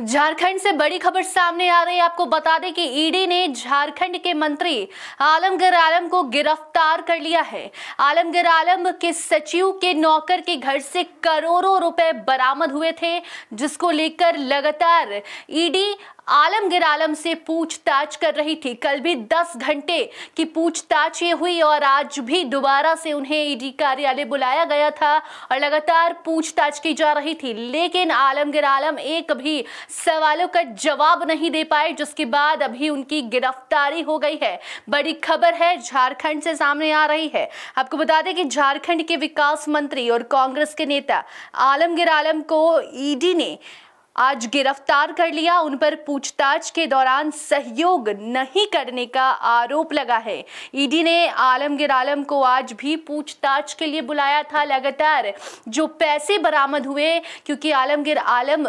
झारखंड से बड़ी खबर सामने आ रही है आपको बता दें कि ईडी ने झारखंड के मंत्री आलमगीर आलम को गिरफ्तार कर लिया है आलमगीर आलम के सचिव के नौकर के घर से करोड़ों रुपए बरामद हुए थे जिसको लेकर लगातार ईडी आलमगीर आलम से पूछताछ कर रही थी कल भी 10 घंटे की पूछताछ ये हुई और आज भी दोबारा से उन्हें ईडी कार्यालय बुलाया गया था और लगातार पूछताछ की जा रही थी लेकिन आलमगीर आलम एक भी सवालों का जवाब नहीं दे पाए जिसके बाद अभी उनकी गिरफ्तारी हो गई है बड़ी खबर है झारखंड से सामने आ रही है आपको बता दें कि झारखंड के विकास मंत्री और कांग्रेस के नेता आलमगीर आलम को ईडी ने आज गिरफ्तार कर लिया उन पर पूछताछ के दौरान सहयोग नहीं करने का आरोप लगा है ईडी ने आलमगीर आलम को आज भी पूछताछ के लिए बुलाया था लगातार जो पैसे बरामद हुए क्योंकि आलमगीर आलम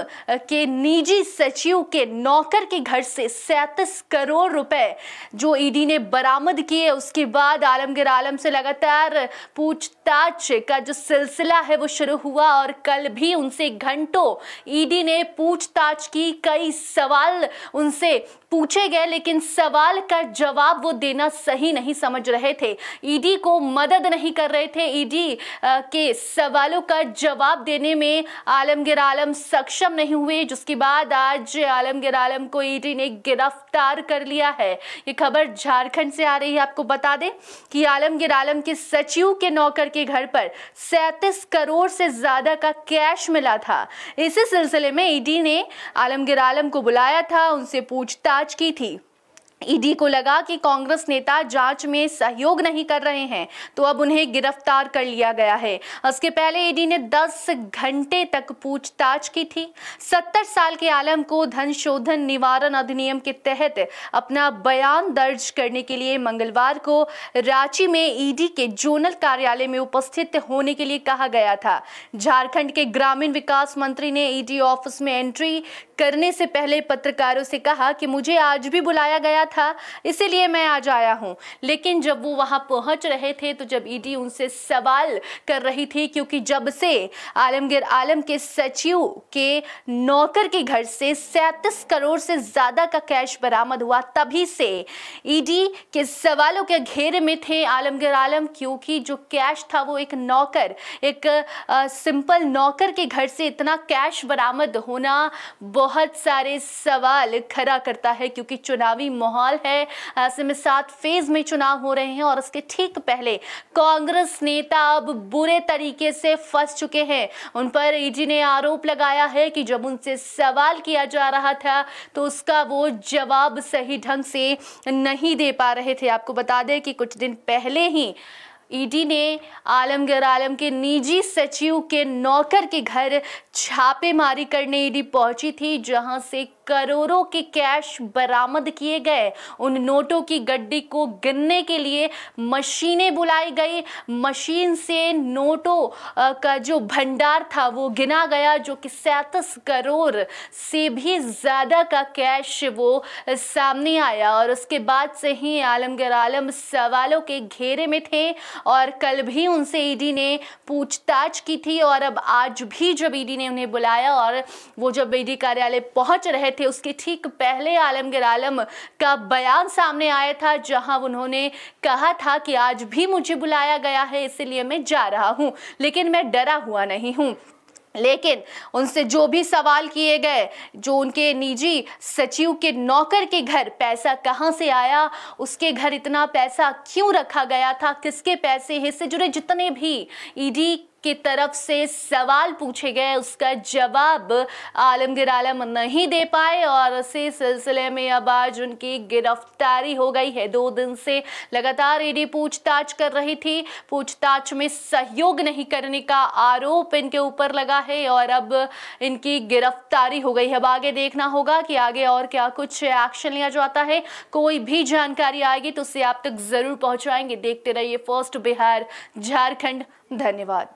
के निजी सचिव के नौकर के घर से सैंतीस करोड़ रुपए जो ईडी ने बरामद किए उसके बाद आलमगीर आलम से लगातार पूछताछ का जो सिलसिला है वो शुरू हुआ और कल भी उनसे घंटों ईडी ने पूछताछ की कई सवाल उनसे पूछे गए लेकिन सवाल का जवाब वो देना सही नहीं समझ रहे थे ईडी को मदद नहीं कर रहे थे ईडी के सवालों का जवाब देने में आलमगीर आलम सक्षम नहीं हुए जिसके बाद आज आलमगीर आलम को ईडी ने गिरफ्तार कर लिया है ये खबर झारखंड से आ रही है आपको बता दें कि आलमगीर आलम के सचिव के नौकर के घर पर सैंतीस करोड़ से ज्यादा का कैश मिला था इसी सिलसिले में ईडी ईडी ने आलमगीर आलम को बुलाया था उनसे पूछताछ की थी ईडी को लगा कि कांग्रेस नेता जांच में सहयोग नहीं कर रहे हैं तो अब उन्हें गिरफ्तार कर लिया गया है उसके पहले ईडी ने 10 घंटे तक पूछताछ की थी 70 साल के आलम को धन शोधन निवारण अधिनियम के तहत अपना बयान दर्ज करने के लिए मंगलवार को रांची में ईडी के जोनल कार्यालय में उपस्थित होने के लिए कहा गया था झारखंड के ग्रामीण विकास मंत्री ने ईडी ऑफिस में एंट्री करने से पहले पत्रकारों से कहा कि मुझे आज भी बुलाया गया था था इसीलिए मैं आज आया हूँ लेकिन जब वो वहाँ पहुँच रहे थे तो जब ईडी e उनसे सवाल कर रही थी क्योंकि जब से आलमगीर आलम के सचिव के नौकर के घर से सैंतीस करोड़ से ज़्यादा का कैश बरामद हुआ तभी से ईडी e के सवालों के घेरे में थे आलमगीर आलम क्योंकि जो कैश था वो एक नौकर एक आ, सिंपल नौकर के घर से इतना कैश बरामद होना बहुत सारे सवाल खड़ा करता है क्योंकि चुनावी माहौल माहौल है ऐसे में सात फेज में चुनाव हो रहे हैं और उसके ठीक पहले कांग्रेस नेता अब बुरे तरीके से फंस चुके हैं उन पर ईडी ने आरोप लगाया है कि जब उनसे सवाल किया जा रहा था तो उसका वो जवाब सही ढंग से नहीं दे पा रहे थे आपको बता दें कि कुछ दिन पहले ही ईडी ने आलमगर आलम के निजी सचिव के नौकर के घर छापेमारी करने ईडी पहुंची थी जहां से करोड़ों के कैश बरामद किए गए उन नोटों की गड्डी को गिनने के लिए मशीनें बुलाई गई मशीन से नोटों का जो भंडार था वो गिना गया जो कि सैंतीस करोड़ से भी ज़्यादा का कैश वो सामने आया और उसके बाद से ही आलमगर आलम सवालों के घेरे में थे और कल भी उनसे ईडी ने पूछताछ की थी और अब आज भी जब ईडी ने उन्हें बुलाया और वो जब ईडी कार्यालय पहुंच रहे थे उसके ठीक पहले आलमगीर आलम का बयान सामने आया था जहां उन्होंने कहा था कि आज भी मुझे बुलाया गया है इसलिए मैं जा रहा हूं लेकिन मैं डरा हुआ नहीं हूं लेकिन उनसे जो भी सवाल किए गए जो उनके निजी सचिव के नौकर के घर पैसा कहाँ से आया उसके घर इतना पैसा क्यों रखा गया था किसके पैसे हैं से जुड़े जितने भी ईडी e की तरफ से सवाल पूछे गए उसका जवाब आलमगीर आलम नहीं दे पाए और इसी सिलसिले में अब आज उनकी गिरफ्तारी हो गई है दो दिन से लगातार ईडी पूछताछ कर रही थी पूछताछ में सहयोग नहीं करने का आरोप इनके ऊपर लगा है और अब इनकी गिरफ्तारी हो गई है अब आगे देखना होगा कि आगे और क्या कुछ एक्शन लिया जाता है कोई भी जानकारी आएगी तो उसे आप तक जरूर पहुंचाएंगे देखते रहिए फर्स्ट बिहार झारखंड धन्यवाद